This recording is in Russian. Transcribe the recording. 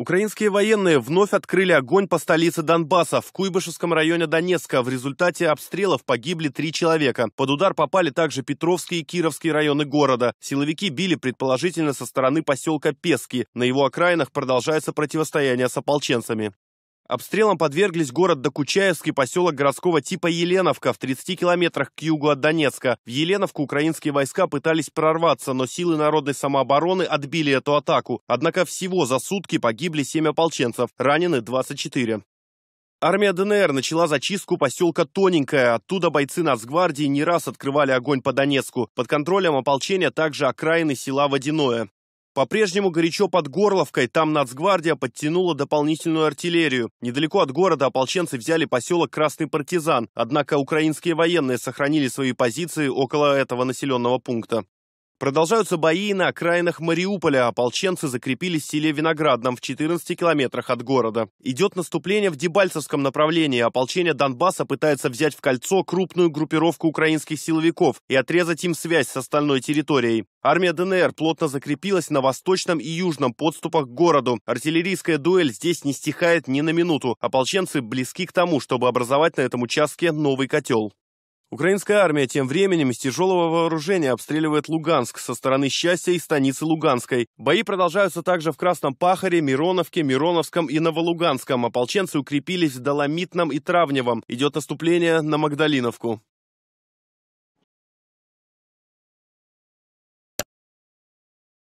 Украинские военные вновь открыли огонь по столице Донбасса. В Куйбышевском районе Донецка в результате обстрелов погибли три человека. Под удар попали также Петровский и Кировский районы города. Силовики били предположительно со стороны поселка Пески. На его окраинах продолжается противостояние с ополченцами. Обстрелом подверглись город Докучаевск и поселок городского типа Еленовка в 30 километрах к югу от Донецка. В Еленовку украинские войска пытались прорваться, но силы народной самообороны отбили эту атаку. Однако всего за сутки погибли 7 ополченцев, ранены 24. Армия ДНР начала зачистку поселка Тоненькая. Оттуда бойцы Нацгвардии не раз открывали огонь по Донецку. Под контролем ополчения также окраины села Водяное. По-прежнему горячо под Горловкой, там нацгвардия подтянула дополнительную артиллерию. Недалеко от города ополченцы взяли поселок Красный Партизан, однако украинские военные сохранили свои позиции около этого населенного пункта. Продолжаются бои на окраинах Мариуполя. Ополченцы закрепились в селе Виноградном в 14 километрах от города. Идет наступление в Дебальцевском направлении. Ополчение Донбасса пытается взять в кольцо крупную группировку украинских силовиков и отрезать им связь с остальной территорией. Армия ДНР плотно закрепилась на восточном и южном подступах к городу. Артиллерийская дуэль здесь не стихает ни на минуту. Ополченцы близки к тому, чтобы образовать на этом участке новый котел. Украинская армия тем временем из тяжелого вооружения обстреливает Луганск со стороны Счастья и станицы Луганской. Бои продолжаются также в Красном Пахаре, Мироновке, Мироновском и Новолуганском. Ополченцы укрепились в Доломитном и Травневом. Идет наступление на Магдалиновку.